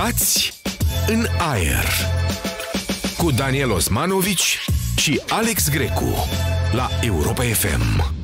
Mutați în aer cu Daniel Osmanovici și Alex Grecu la Europa FM.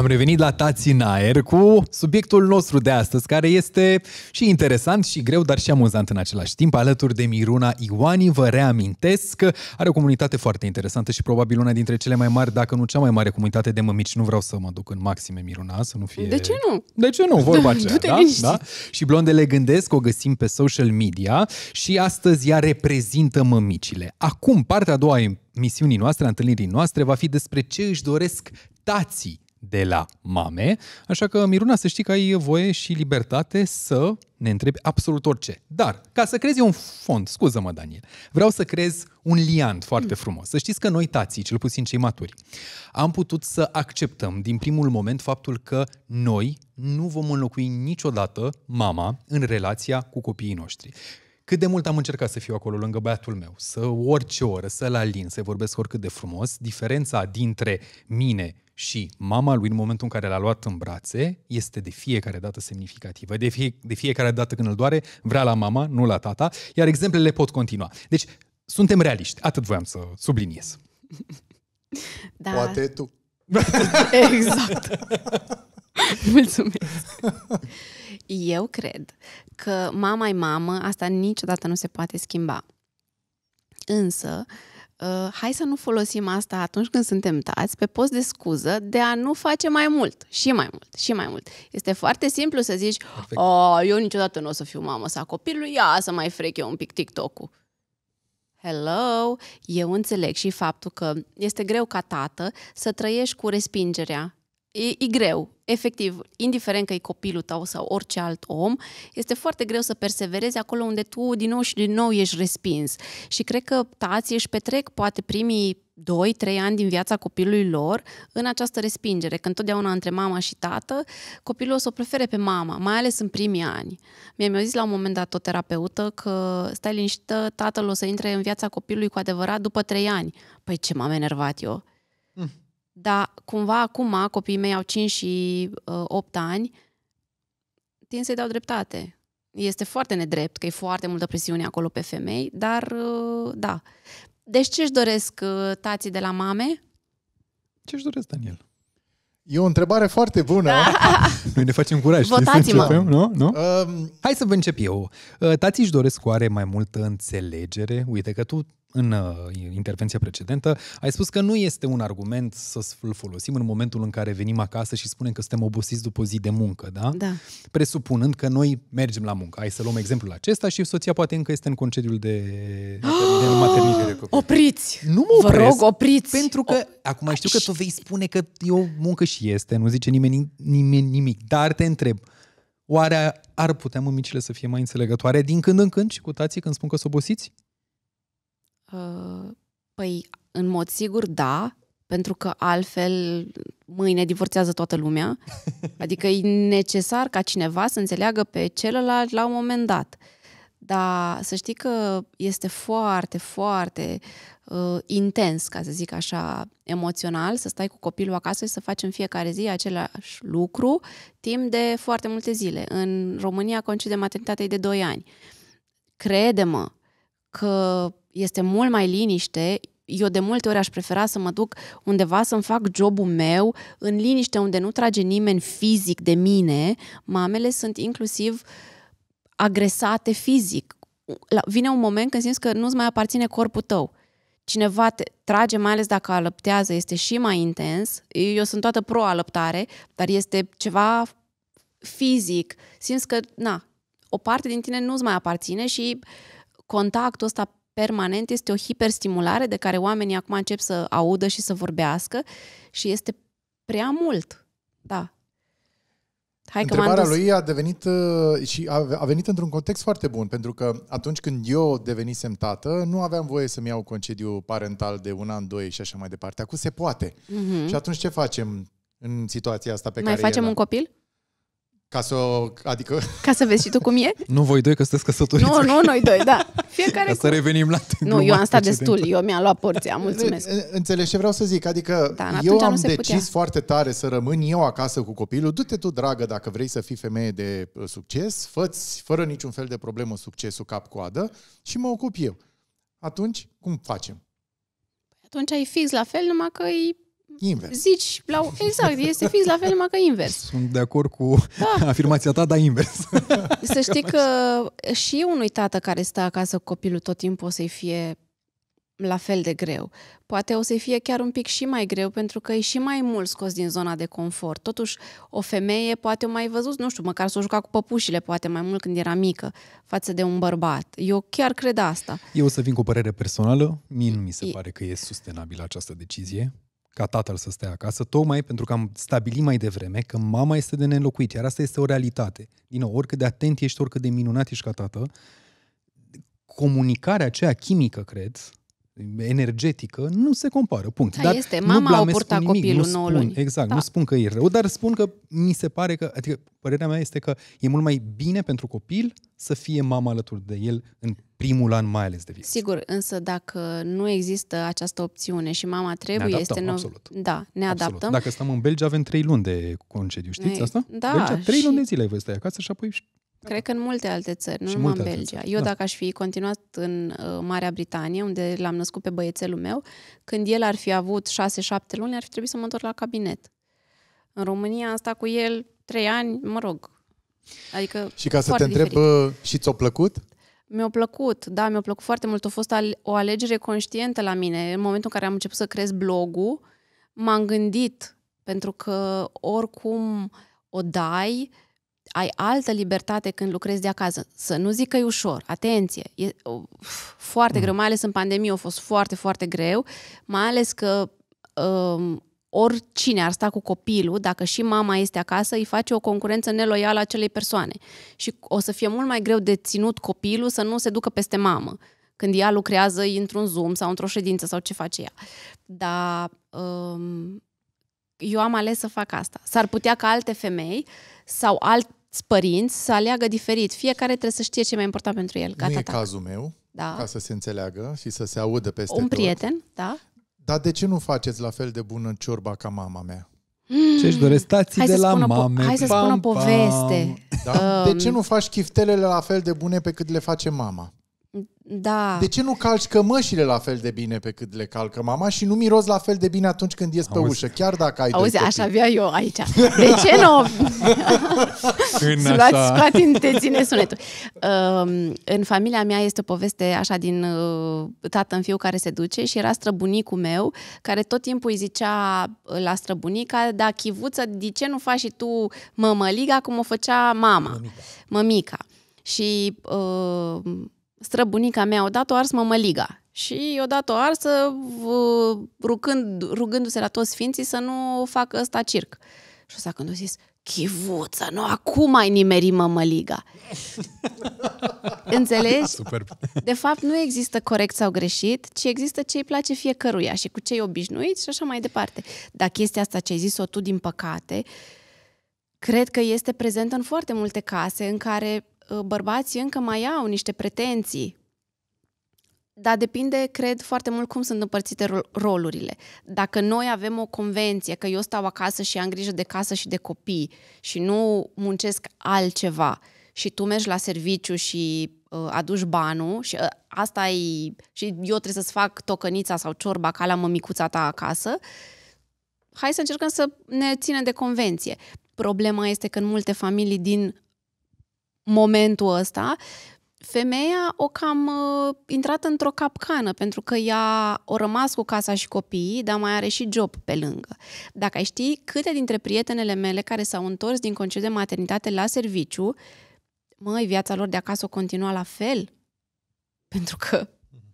Am revenit la Tați în aer cu subiectul nostru de astăzi, care este și interesant și greu, dar și amuzant în același timp. Alături de Miruna Ioani, vă reamintesc că are o comunitate foarte interesantă și probabil una dintre cele mai mari, dacă nu cea mai mare comunitate de mămici. Nu vreau să mă duc în maxime, Miruna, să nu fie... De ce nu? De ce nu? Vorba da, aceea, da? da? Și Blondele Gândesc o găsim pe social media și astăzi ea reprezintă mămicile. Acum, partea a doua misiunii noastre, a întâlnirii noastre, va fi despre ce își doresc tații de la mame, așa că, Miruna, să știi că ai voie și libertate să ne întrebi absolut orice. Dar, ca să crezi un fond, scuză-mă, Daniel, vreau să crez un liant foarte frumos. Să știți că noi, tații, cel puțin cei maturi, am putut să acceptăm din primul moment faptul că noi nu vom înlocui niciodată mama în relația cu copiii noștri cât de mult am încercat să fiu acolo lângă băiatul meu, să orice oră, să-l alin, să vorbesc oricât de frumos, diferența dintre mine și mama lui, în momentul în care l-a luat în brațe, este de fiecare dată semnificativă. De, fie, de fiecare dată când îl doare, vrea la mama, nu la tata, iar exemplele pot continua. Deci, suntem realiști. Atât voiam să subliniez. Da. Poate tu. Exact. Mulțumesc. Eu cred că mama e mamă, asta niciodată nu se poate schimba. Însă, uh, Ă, hai să nu folosim asta atunci când suntem tați pe post de scuză de a nu face mai mult, și mai mult, și mai mult. Este foarte simplu să zici, oh, eu niciodată nu o să fiu mamă sau copilul, ia să mai frec eu un pic TikTok-ul. Hello! Eu înțeleg și faptul că este greu ca tată să trăiești cu respingerea E, e greu, efectiv, indiferent că e copilul tău sau orice alt om, este foarte greu să perseverezi acolo unde tu din nou și din nou ești respins. Și cred că tații își petrec poate primii 2-3 ani din viața copilului lor în această respingere, când totdeauna între mama și tată, copilul o să o prefere pe mama, mai ales în primii ani. Mie mi-a zis la un moment dat o terapeută că stai liniștită, tatăl o să intre în viața copilului cu adevărat după 3 ani. Păi ce m-am enervat eu. Mm. Dar cumva acum copiii mei au 5 și uh, 8 ani, tind să-i dau dreptate. Este foarte nedrept, că e foarte multă presiune acolo pe femei, dar uh, da. Deci ce își doresc uh, tații de la mame? Ce își doresc, Daniel? E o întrebare foarte bună. Da. Noi ne facem curaj. Votați-mă. Începem, nu? nu? Um... Hai să vă încep eu. Uh, tații își doresc oare mai multă înțelegere? Uite că tu în uh, intervenția precedentă, ai spus că nu este un argument să-l folosim în momentul în care venim acasă și spunem că suntem obosiți după o zi de muncă, da? Da. Presupunând că noi mergem la muncă. Hai să luăm exemplul acesta și soția poate încă este în concediul de, de maternitate de copii. Opriți! Nu mă opresc, Vă rog, opriți! Pentru că, o... acum știu că tu vei spune că e o muncă și este, nu zice nimeni, nimeni nimic, dar te întreb, oare ar putea mămicile să fie mai înțelegătoare din când în când și cu tații când spun că sunt obosiți? Păi, în mod sigur, da, pentru că altfel mâine divorțează toată lumea. Adică e necesar ca cineva să înțeleagă pe celălalt la un moment dat. Dar să știi că este foarte, foarte uh, intens, ca să zic așa, emoțional, să stai cu copilul acasă și să faci în fiecare zi același lucru timp de foarte multe zile. În România, concediu de maternitate e de 2 ani. Crede-mă că este mult mai liniște, eu de multe ori aș prefera să mă duc undeva să-mi fac jobul meu, în liniște, unde nu trage nimeni fizic de mine. Mamele sunt inclusiv agresate fizic. Vine un moment când simți că nu-ți mai aparține corpul tău. Cineva te trage, mai ales dacă alăptează, este și mai intens. Eu sunt toată pro-alăptare, dar este ceva fizic. Simți că, na, o parte din tine nu-ți mai aparține și contactul ăsta permanent este o hiperstimulare de care oamenii acum încep să audă și să vorbească și este prea mult. Da. Hai că Întrebarea dus... lui a devenit uh, și a venit într-un context foarte bun, pentru că atunci când eu devenisem tată, nu aveam voie să-mi iau concediu parental de un an, doi și așa mai departe. Acum se poate. Mm-hmm. Și atunci ce facem în situația asta pe mai care Mai facem el, un copil? Ca să, adică... Ca să vezi și tu cum e? Nu voi doi, că sunteți căsătoriți. Nu, nu, noi doi, da. Fiecare cu... să revenim la Nu, eu am stat destul, eu mi-am luat porția, mulțumesc. Înțelegi ce vreau să zic, adică da, eu am decis putea. foarte tare să rămân eu acasă cu copilul. Du-te tu, dragă, dacă vrei să fii femeie de uh, succes, fă fără niciun fel de problemă succesul cap-coadă și mă ocup eu. Atunci, cum facem? Atunci ai fix la fel, numai că e invers. Zici, la, exact, este fix la fel, numai că invers. Sunt de acord cu da. afirmația ta, dar invers. Să știi că și unui tată care stă acasă cu copilul tot timpul o să-i fie la fel de greu. Poate o să fie chiar un pic și mai greu pentru că e și mai mult scos din zona de confort. Totuși, o femeie poate o mai văzut, nu știu, măcar să o juca cu păpușile, poate mai mult când era mică, față de un bărbat. Eu chiar cred asta. Eu o să vin cu o părere personală. Mie nu mi se pare că e sustenabilă această decizie ca tatăl să stea acasă, tocmai pentru că am stabilit mai devreme că mama este de neînlocuit, iar asta este o realitate. Din nou, oricât de atent ești, oricât de minunat ești ca tată, comunicarea aceea chimică, cred, energetică nu se compară, punct. Da, dar este, mama nu o purta nimic, copilul nu 9 luni. Exact, da. nu spun că e rău, dar spun că mi se pare că, adică părerea mea este că e mult mai bine pentru copil să fie mama alături de el în primul an mai ales de viață. Sigur, însă dacă nu există această opțiune și mama trebuie... Ne adaptăm, este absolut. Da, ne adaptăm. Absolut. Dacă stăm în Belgia, avem trei luni de concediu, știți asta? Da. Belgia, trei și... luni de zile ai voie să stai acasă și apoi Cred da. că în multe alte țări, nu numai în Belgia. Țări, Eu da. dacă aș fi continuat în uh, Marea Britanie, unde l-am născut pe băiețelul meu, când el ar fi avut 6-7 luni, ar fi trebuit să mă întorc la cabinet. În România am stat cu el 3 ani, mă rog. Adică și ca să te întreb, uh, și ți-a plăcut? Mi-a plăcut, da, mi-a plăcut foarte mult. A fost o alegere conștientă la mine. În momentul în care am început să crez blogul, m-am gândit, pentru că oricum o dai, uh, ai altă libertate când lucrezi de acasă. Să nu zic că e ușor, atenție, e uh, foarte mm. greu, mai ales în pandemie a fost foarte, foarte greu, mai ales că um, oricine ar sta cu copilul, dacă și mama este acasă, îi face o concurență neloială acelei persoane. Și o să fie mult mai greu de ținut copilul să nu se ducă peste mamă când ea lucrează într-un Zoom sau într-o ședință sau ce face ea. Dar um, eu am ales să fac asta. S-ar putea ca alte femei sau alt părinți să aleagă diferit. Fiecare trebuie să știe ce e mai important pentru el. nu e cazul meu, da. ca să se înțeleagă și să se audă peste Un tot. prieten, da. Dar de ce nu faceți la fel de bună ciorba ca mama mea? Hmm. ce își doresc stații de la mame. hai să pam, spun o poveste. Da? De ce um. nu faci chiftelele la fel de bune pe cât le face mama? Da. De ce nu calci cămășile la fel de bine pe cât le calcă mama și nu miros la fel de bine atunci când ies pe ușă, chiar dacă ai Auzi, aș avea eu aici. De ce nu? În așa. Scoate, te ține sunetul. În familia mea este o poveste așa din uh, tată în fiu care se duce și era străbunicul meu, care tot timpul îi zicea la străbunica, da, chivuță, de ce nu faci și tu mămăliga cum o făcea mama, mămica. mămica. Și uh, străbunica mea odată o ars mămăliga și odată o arsă uh, rugând, rugându-se la toți sfinții să nu facă ăsta circ. Și ăsta când a zis, chivuță, nu acum ai nimeri mămăliga. Înțelegi? Super. De fapt, nu există corect sau greșit, ci există ce îi place fiecăruia și cu cei obișnuiți și așa mai departe. Dar chestia asta ce ai zis-o tu, din păcate, cred că este prezentă în foarte multe case în care Uh, bărbații încă mai au niște pretenții. Dar depinde, cred, foarte mult cum sunt împărțite rolurile. Dacă noi avem o convenție că eu stau acasă și am grijă de casă și de copii și nu muncesc altceva și tu mergi la serviciu și uh, aduci banul și uh, asta e și eu trebuie să-ți fac tocănița sau ciorba ca la mămicuța ta acasă, hai să încercăm să ne ținem de convenție. Problema este că în multe familii din momentul ăsta, femeia o cam uh, intrat într-o capcană, pentru că ea o rămas cu casa și copiii, dar mai are și job pe lângă. Dacă ai ști câte dintre prietenele mele care s-au întors din concediu de maternitate la serviciu, măi, viața lor de acasă o continua la fel? Pentru că,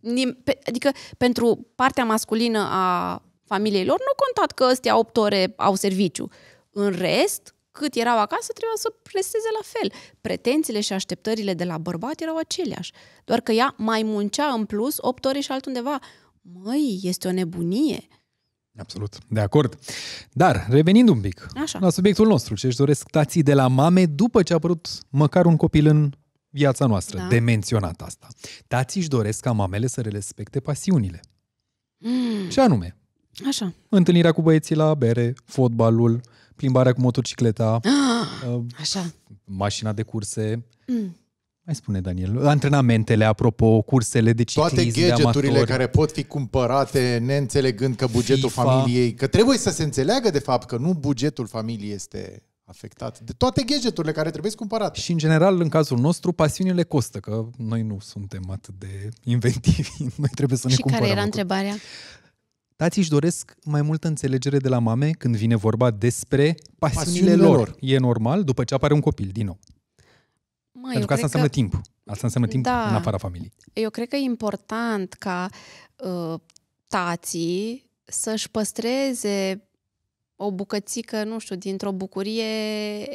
nim- pe, adică pentru partea masculină a familiei lor, nu contat că ăstea 8 ore au serviciu. În rest, cât erau acasă, trebuia să presteze la fel. Pretențiile și așteptările de la bărbat erau aceleași, doar că ea mai muncea în plus 8 ore și altundeva. Măi, este o nebunie! Absolut, de acord. Dar, revenind un pic Așa. la subiectul nostru, ce își doresc tații de la mame după ce a apărut măcar un copil în viața noastră, da. de menționat asta. Tații își doresc ca mamele să le respecte pasiunile. Mm. Și anume, Așa. întâlnirea cu băieții la bere, fotbalul, plimbarea cu motocicleta, ah, uh, așa. mașina de curse. Mm. Mai spune, Daniel, antrenamentele, apropo, cursele de ciclism, Toate gadgeturile de care pot fi cumpărate, neînțelegând că bugetul FIFA. familiei, că trebuie să se înțeleagă, de fapt, că nu bugetul familiei este afectat de toate gadgeturile care trebuie să cumpărate. Și în general, în cazul nostru, pasiunile costă, că noi nu suntem atât de inventivi, noi trebuie să ne și cumpărăm. Și care era întrebarea? Tații își doresc mai multă înțelegere de la mame când vine vorba despre pasiunile, pasiunile lor. lor. E normal după ce apare un copil, din nou. Mă, Pentru că asta înseamnă că... timp. Asta înseamnă timp da. în afara familiei. Eu cred că e important ca uh, tații să-și păstreze o bucățică, nu știu, dintr-o bucurie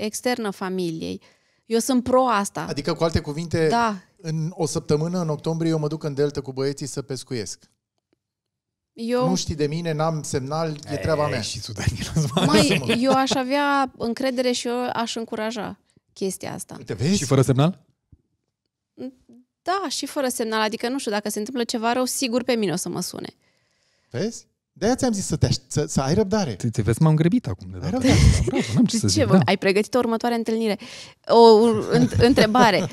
externă familiei. Eu sunt pro asta. Adică, cu alte cuvinte, da. în o săptămână, în octombrie, eu mă duc în delta cu băieții să pescuiesc. Eu... Nu știi de mine, n-am semnal, e, e treaba mea. Și tu, Mai, eu aș avea încredere și eu aș încuraja chestia asta. Te vezi? Și fără semnal? Da, și fără semnal. Adică, nu știu, dacă se întâmplă ceva rău, sigur pe mine o să mă sune. Vezi? De-aia ți-am zis să, te, să, să ai răbdare. Te, te vezi, m-am grăbit acum de ai răbdare. n-am ce să zic. da. Ai pregătit o următoare întâlnire. O în, întrebare.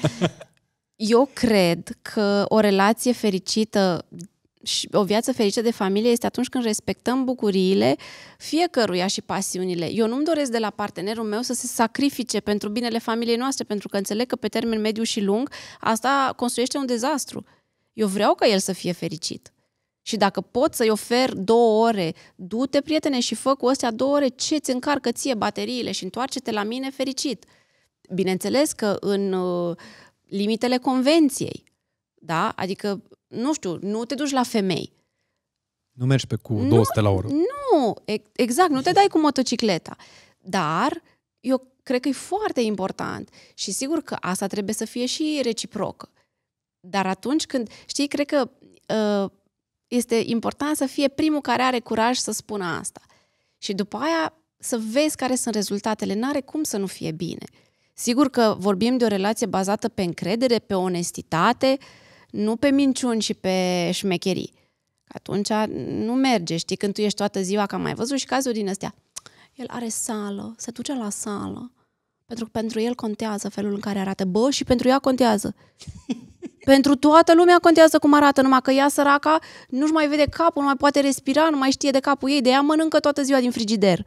Eu cred că o relație fericită și o viață fericită de familie este atunci când respectăm bucuriile fiecăruia și pasiunile. Eu nu-mi doresc de la partenerul meu să se sacrifice pentru binele familiei noastre, pentru că înțeleg că pe termen mediu și lung asta construiește un dezastru. Eu vreau ca el să fie fericit. Și dacă pot să-i ofer două ore, du-te, prietene, și fă cu astea două ore ce ți încarcă ție bateriile și întoarce-te la mine fericit. Bineînțeles că în uh, limitele convenției, da? Adică nu știu, nu te duci la femei. Nu mergi pe cu nu, la oră. Nu, exact, nu te dai cu motocicleta. Dar eu cred că e foarte important și sigur că asta trebuie să fie și reciprocă. Dar atunci când, știi, cred că uh, este important să fie primul care are curaj să spună asta. Și după aia să vezi care sunt rezultatele. N-are cum să nu fie bine. Sigur că vorbim de o relație bazată pe încredere, pe onestitate, uh, nu pe minciuni și pe șmecherii. Atunci nu merge, știi, când tu ești toată ziua, că am mai văzut și cazuri din astea. El are sală, se duce la sală, pentru că pentru el contează felul în care arată. Bă, și pentru ea contează. pentru toată lumea contează cum arată, numai că ea săraca nu-și mai vede capul, nu mai poate respira, nu mai știe de capul ei, de ea mănâncă toată ziua din frigider.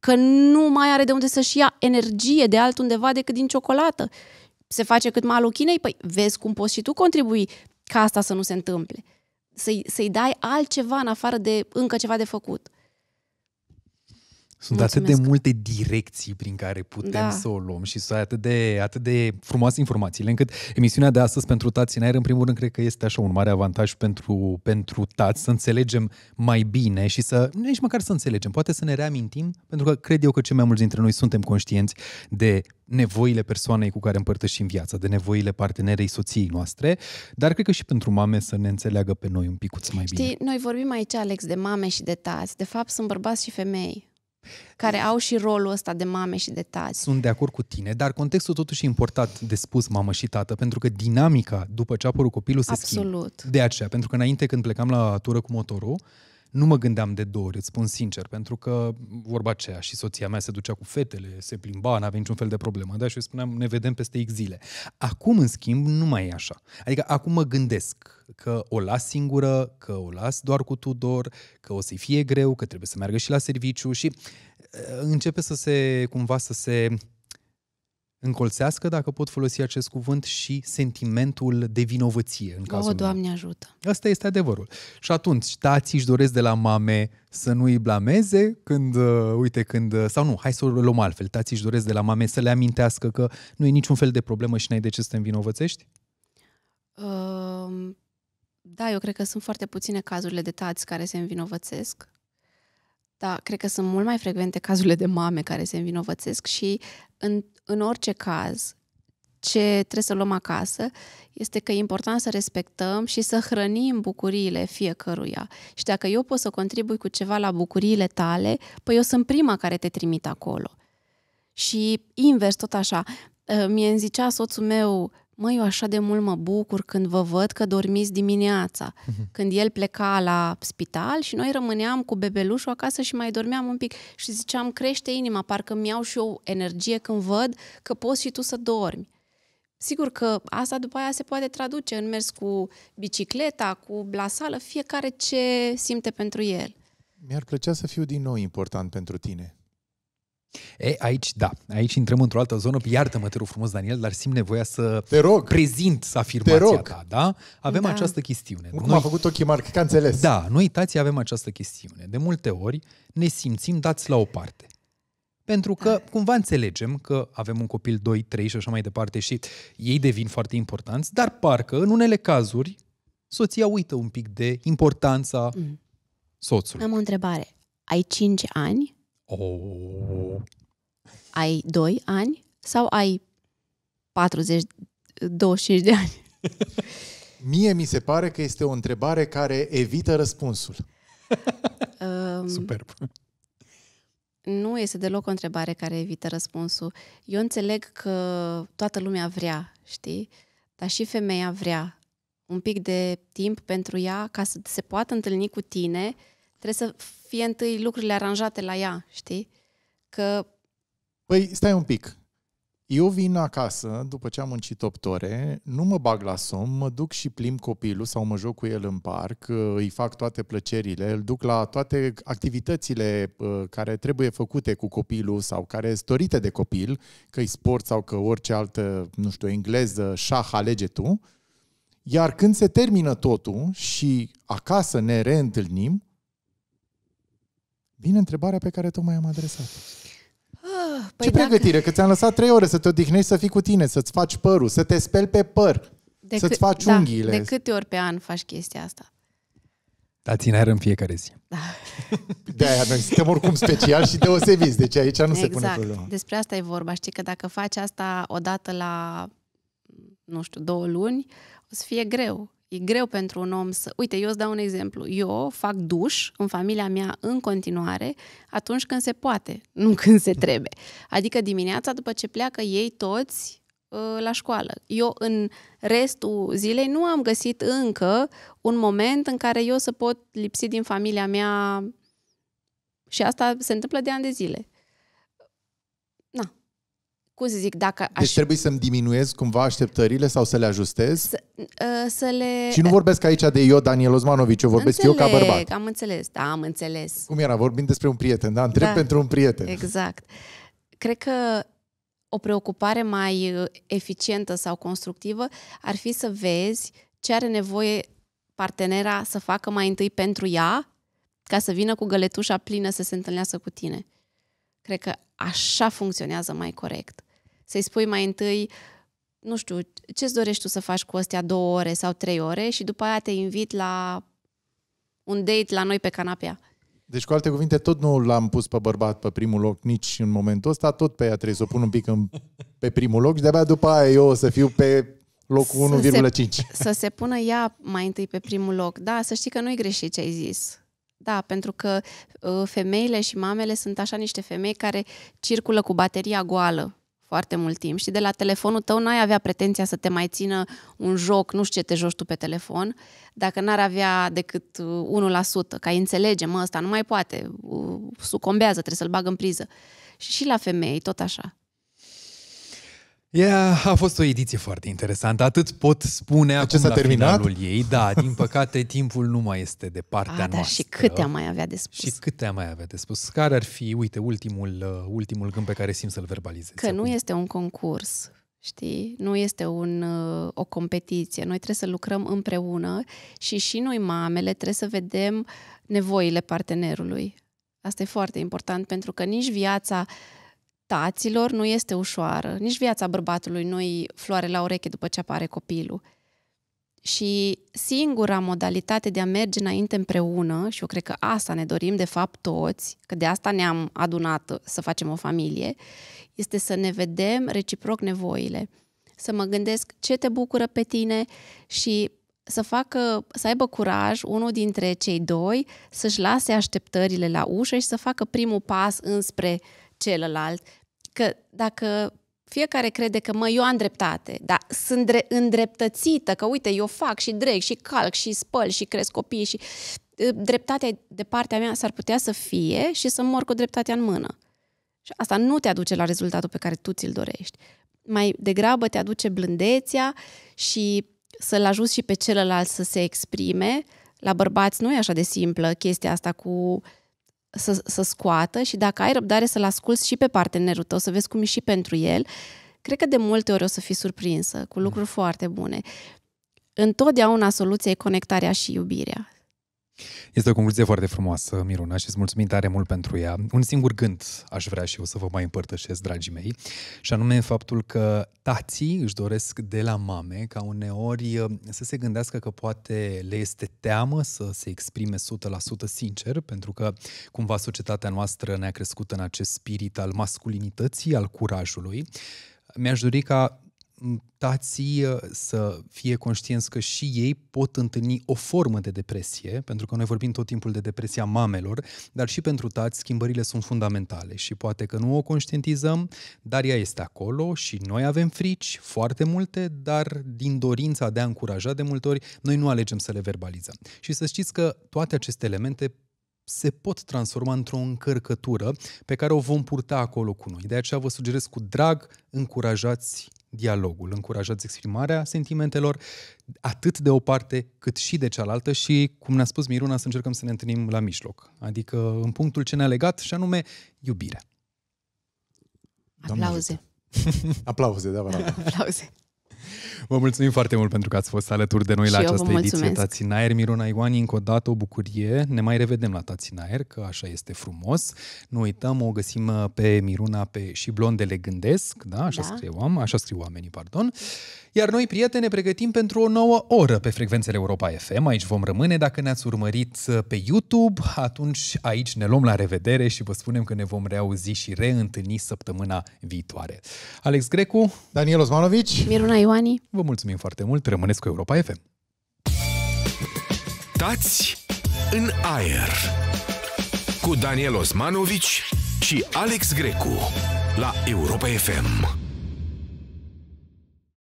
Că nu mai are de unde să-și ia energie de altundeva decât din ciocolată se face cât malul Chinei, păi vezi cum poți și tu contribui ca asta să nu se întâmple. Să-i, să-i dai altceva în afară de încă ceva de făcut. Sunt Mulțumesc. atât de multe direcții prin care putem da. să o luăm și să atât de, atât de frumoase informațiile, încât emisiunea de astăzi pentru tați în aer, în primul rând, cred că este așa un mare avantaj pentru, pentru tați, să înțelegem mai bine și să, nici măcar să înțelegem, poate să ne reamintim, pentru că cred eu că cei mai mulți dintre noi suntem conștienți de nevoile persoanei cu care împărtășim viața, de nevoile partenerei soției noastre, dar cred că și pentru mame să ne înțeleagă pe noi un picuț mai bine. Știi, noi vorbim aici, Alex, de mame și de tați. De fapt, sunt bărbați și femei care au și rolul ăsta de mame și de tați. Sunt de acord cu tine, dar contextul totuși e important de spus mamă și tată, pentru că dinamica după ce a apărut copilul se Absolut. schimbă. De aceea, pentru că înainte când plecam la tură cu motorul, nu mă gândeam de două ori, îți spun sincer, pentru că vorba aceea și soția mea se ducea cu fetele, se plimba, n-avea niciun fel de problemă, da? Și eu spuneam, ne vedem peste X zile. Acum, în schimb, nu mai e așa. Adică acum mă gândesc că o las singură, că o las doar cu Tudor, că o să-i fie greu, că trebuie să meargă și la serviciu și uh, începe să se, cumva, să se încolțească, dacă pot folosi acest cuvânt, și sentimentul de vinovăție în cazul O, Doamne meu. ajută! Asta este adevărul. Și atunci, tații își doresc de la mame să nu îi blameze când, uh, uite, când, uh, sau nu, hai să o luăm altfel, tații își doresc de la mame să le amintească că nu e niciun fel de problemă și n-ai de ce să te învinovățești? Uh, da, eu cred că sunt foarte puține cazurile de tați care se învinovățesc. Da, cred că sunt mult mai frecvente cazurile de mame care se învinovățesc și în în orice caz, ce trebuie să luăm acasă este că e important să respectăm și să hrănim bucuriile fiecăruia. Și dacă eu pot să contribui cu ceva la bucuriile tale, păi eu sunt prima care te trimit acolo. Și invers, tot așa, mi-e zicea soțul meu, măi, eu așa de mult mă bucur când vă văd că dormiți dimineața. Mhm. Când el pleca la spital și noi rămâneam cu bebelușul acasă și mai dormeam un pic și ziceam, crește inima, parcă mi au și eu energie când văd că poți și tu să dormi. Sigur că asta după aia se poate traduce în mers cu bicicleta, cu la sală, fiecare ce simte pentru el. Mi-ar plăcea să fiu din nou important pentru tine. E, aici, da, aici intrăm într-o altă zonă. Iartă-mă, te rog frumos, Daniel, dar simt nevoia să te rog. prezint afirmația te rog. ta, da? Avem da. această chestiune. Cum noi, a făcut ochii mari, că înțeles. Da, noi uitați, avem această chestiune. De multe ori ne simțim dați la o parte. Pentru că cumva înțelegem că avem un copil 2, 3 și așa mai departe și ei devin foarte importanți, dar parcă în unele cazuri soția uită un pic de importanța mm. soțului. Am o întrebare. Ai 5 ani Oh. Ai 2 ani sau ai 40, 25 de ani? Mie mi se pare că este o întrebare care evită răspunsul. Um, Superb. Nu este deloc o întrebare care evită răspunsul. Eu înțeleg că toată lumea vrea, știi? Dar și femeia vrea un pic de timp pentru ea ca să se poată întâlni cu tine Trebuie să fie întâi lucrurile aranjate la ea, știi? Că... Păi, stai un pic. Eu vin acasă, după ce am muncit 8 ore, nu mă bag la somn, mă duc și plim copilul sau mă joc cu el în parc, uh, îi fac toate plăcerile, îl duc la toate activitățile uh, care trebuie făcute cu copilul sau care dorite de copil, că e sport sau că orice altă, nu știu, engleză, șah, alege tu. Iar când se termină totul și acasă ne reîntâlnim, Bine întrebarea pe care tocmai am adresat. Ah, păi Ce dacă... pregătire? Că ți-am lăsat trei ore să te odihnești, să fii cu tine, să-ți faci părul, să te speli pe păr, de să-ți faci da, unghiile. De câte ori pe an faci chestia asta? Da, ține aer în fiecare zi. Da. De-aia noi suntem oricum special și deosebiți, deci aici nu exact. se pune exact. problema. despre asta e vorba. Știi că dacă faci asta odată la, nu știu, două luni, o să fie greu. E greu pentru un om să... Uite, eu îți dau un exemplu. Eu fac duș în familia mea în continuare atunci când se poate, nu când se trebuie. Adică dimineața după ce pleacă ei toți ă, la școală. Eu în restul zilei nu am găsit încă un moment în care eu să pot lipsi din familia mea și asta se întâmplă de ani de zile. Na, cum să zic, dacă deci aș... Deci trebuie să-mi diminuez cumva așteptările sau să le ajustez? S- uh, să le... Și nu vorbesc aici de eu, Daniel Osmanovic, eu vorbesc înțeleg, eu ca bărbat. am înțeles, da, am înțeles. Cum era, vorbim despre un prieten, da? Întreb da, pentru un prieten. Exact. Cred că o preocupare mai uh, eficientă sau constructivă ar fi să vezi ce are nevoie partenera să facă mai întâi pentru ea, ca să vină cu găletușa plină să se întâlnească cu tine. Cred că așa funcționează mai corect. Să-i spui mai întâi, nu știu, ce-ți dorești tu să faci cu astea două ore sau trei ore și după aia te invit la un date la noi pe canapea. Deci, cu alte cuvinte, tot nu l-am pus pe bărbat pe primul loc nici în momentul ăsta, tot pe ea trebuie să o pun un pic în, pe primul loc și de-abia după aia eu o să fiu pe locul 1,5. Să se pună ea mai întâi pe primul loc. Da, să știi că nu-i greșit ce ai zis. Da, pentru că uh, femeile și mamele sunt așa niște femei care circulă cu bateria goală foarte mult timp și de la telefonul tău n-ai avea pretenția să te mai țină un joc, nu știu ce te joci tu pe telefon, dacă n-ar avea decât 1%, uh, ca înțelege, mă, ăsta nu mai poate, uh, sucombează, trebuie să-l bag în priză. Și, și la femei, tot așa. Ea a fost o ediție foarte interesantă, atât pot spune Acest acum la terminat? finalul ei. Da, din păcate timpul nu mai este de partea a, noastră. Da, și câte am mai avea de spus. Și câte am mai avea de spus. Care ar fi, uite, ultimul, uh, ultimul gând pe care simt să-l verbalizez. Că acum. nu este un concurs, știi? Nu este un, uh, o competiție. Noi trebuie să lucrăm împreună și și noi, mamele, trebuie să vedem nevoile partenerului. Asta e foarte important pentru că nici viața taților nu este ușoară. Nici viața bărbatului nu-i floare la ureche după ce apare copilul. Și singura modalitate de a merge înainte împreună, și eu cred că asta ne dorim de fapt toți, că de asta ne-am adunat să facem o familie, este să ne vedem reciproc nevoile, să mă gândesc ce te bucură pe tine și să facă, să aibă curaj unul dintre cei doi să-și lase așteptările la ușă și să facă primul pas înspre uh, celălalt, că dacă fiecare crede că mă, eu am dreptate, dar sunt dre- îndreptățită, că uite, eu fac și dreg și calc și spăl și cresc copii și ă, dreptatea de partea mea s-ar putea să fie și să mor cu dreptatea în mână. Și asta nu te aduce la rezultatul pe care tu ți-l dorești. Mai degrabă te aduce blândețea și să-l ajuți și pe celălalt să se exprime. La bărbați nu e așa de simplă chestia asta cu uh, să, să scoată și dacă ai răbdare să-l asculți și pe partenerul tău, să vezi cum e și pentru el, cred că de multe ori o să fii surprinsă cu lucruri mm. foarte bune. Întotdeauna soluția e conectarea și iubirea. Este o concluzie foarte frumoasă, Miruna, și îți mulțumim tare mult pentru ea. Un singur gând aș vrea și eu să vă mai împărtășesc, dragii mei, și anume faptul că tații își doresc de la mame ca uneori uh, să se gândească că poate le este teamă să se exprime 100% sincer, pentru că cumva societatea noastră ne-a crescut în acest spirit al masculinității, al curajului mi-aș dori ca tații uh, să fie conștienți că și ei pot întâlni o formă de depresie, pentru că noi vorbim tot timpul de depresia mamelor, dar și pentru tați schimbările sunt fundamentale și poate că nu o conștientizăm, dar ea este acolo și noi avem frici foarte multe, dar din dorința de a încuraja de multe ori, noi nu alegem să le verbalizăm. Și să știți că toate aceste elemente se pot transforma într-o încărcătură pe care o vom purta acolo cu noi. De aceea vă sugerez cu drag, încurajați dialogul, încurajați exprimarea sentimentelor atât de o parte cât și de cealaltă și, cum ne-a spus Miruna, să încercăm să ne întâlnim la mijloc, adică în punctul ce ne-a legat și anume iubirea. Aplauze. Aplauze, da, rog. Aplauze. Vă mulțumim foarte mult pentru că ați fost alături de noi și la această ediție Tați în aer. Miruna Ioani, încă o dată o bucurie. Ne mai revedem la Tați în aer, că așa este frumos. Nu uităm, o găsim uh, pe Miruna pe și blondele gândesc, da? Așa da. scriu, am, așa scriu oamenii, pardon. Iar noi, prieteni, ne pregătim pentru o nouă oră pe frecvențele Europa FM. Aici vom rămâne. Dacă ne-ați urmărit uh, pe YouTube, atunci aici ne luăm la revedere și vă spunem că ne vom reauzi și reîntâlni săptămâna viitoare. Alex Grecu, Daniel Osmanovici, Miruna Ioani. Vă mulțumim foarte mult. Rămâneți cu Europa FM. Tați în aer cu Daniel Osmanovici și Alex Grecu la Europa FM.